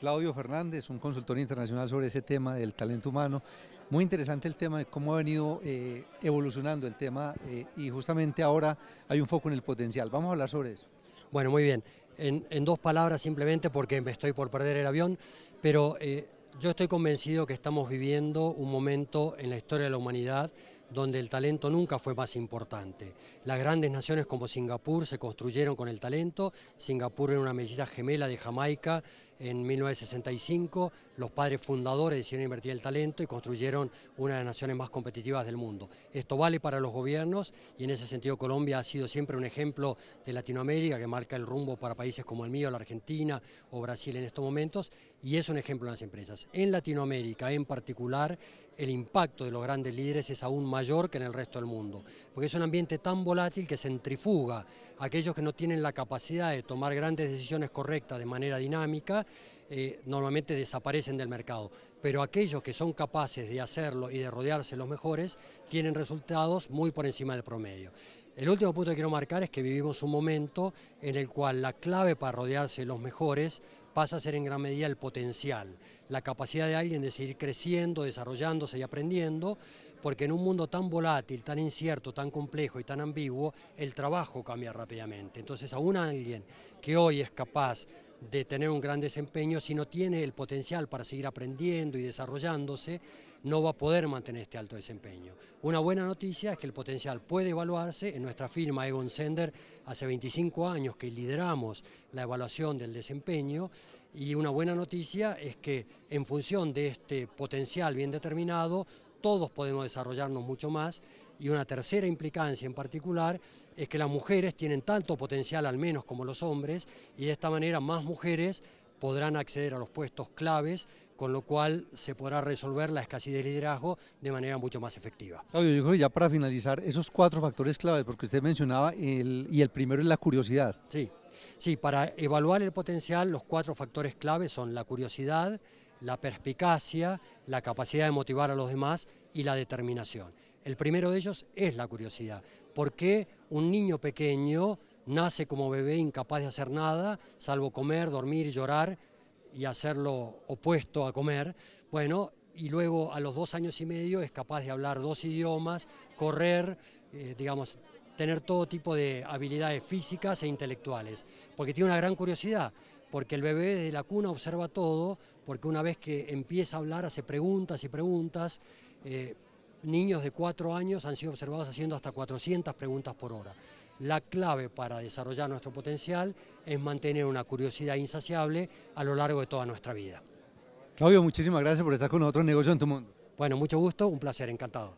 Claudio Fernández, un consultor internacional sobre ese tema del talento humano. Muy interesante el tema de cómo ha venido eh, evolucionando el tema eh, y justamente ahora hay un foco en el potencial. Vamos a hablar sobre eso. Bueno, muy bien. En, dos palabras simplemente porque me estoy por perder el avión, pero eh, yo estoy convencido que estamos viviendo un momento en la historia de la humanidad donde el talento nunca fue más importante. Las grandes naciones como Singapur se construyeron con el talento, Singapur era una mesita gemela de Jamaica en 1965 los padres fundadores decidieron invertir el talento y construyeron una de las naciones más competitivas del mundo. Esto vale para los gobiernos y en ese sentido Colombia ha sido siempre un ejemplo de Latinoamérica que marca el rumbo para países como el mío, la Argentina o Brasil en estos momentos y es un ejemplo en las empresas. En Latinoamérica en particular el impacto de los grandes líderes es aún mayor que en el resto del mundo, porque es un ambiente tan volátil que centrifuga a aquellos que no tienen la capacidad de tomar grandes decisiones correctas de manera dinámica eh, normalmente desaparecen del mercado, pero aquellos que son capaces de hacerlo y de rodearse los mejores tienen resultados muy por encima del promedio. El último punto que quiero marcar es que vivimos un momento en el cual la clave para rodearse los mejores pasa a ser en gran medida el potencial, la capacidad de alguien de seguir creciendo, desarrollándose y aprendiendo, porque en un mundo tan volátil, tan incierto, tan complejo y tan ambiguo, el trabajo cambia rápidamente. Entonces aún alguien que hoy es capaz de tener un gran desempeño, si no tiene el potencial para seguir aprendiendo y desarrollándose, no va a poder mantener este alto desempeño. Una buena noticia es que el potencial puede evaluarse. En nuestra firma Egon Sender hace 25 años que lideramos la evaluación del desempeño y una buena noticia es que en función de este potencial bien determinado todos podemos desarrollarnos mucho más y una tercera implicancia en particular es que las mujeres tienen tanto potencial al menos como los hombres y de esta manera más mujeres podrán acceder a los puestos claves, con lo cual se podrá resolver la escasez de liderazgo de manera mucho más efectiva. Claudio, yo creo que ya para finalizar, esos cuatro factores claves, porque usted mencionaba, el, y el primero es la curiosidad. Sí, sí, para evaluar el potencial, los cuatro factores claves son la curiosidad, la perspicacia, la capacidad de motivar a los demás y la determinación. El primero de ellos es la curiosidad. ¿Por qué un niño pequeño nace como bebé incapaz de hacer nada, salvo comer, dormir, llorar y hacer lo opuesto a comer? Bueno, y luego a los dos años y medio es capaz de hablar dos idiomas, correr, eh, digamos, tener todo tipo de habilidades físicas e intelectuales, porque tiene una gran curiosidad porque el bebé desde la cuna observa todo, porque una vez que empieza a hablar hace preguntas y preguntas. Eh, niños de 4 años han sido observados haciendo hasta 400 preguntas por hora. La clave para desarrollar nuestro potencial es mantener una curiosidad insaciable a lo largo de toda nuestra vida. Claudio, muchísimas gracias por estar con nosotros en Negocio en tu Mundo. Bueno, mucho gusto, un placer, encantado.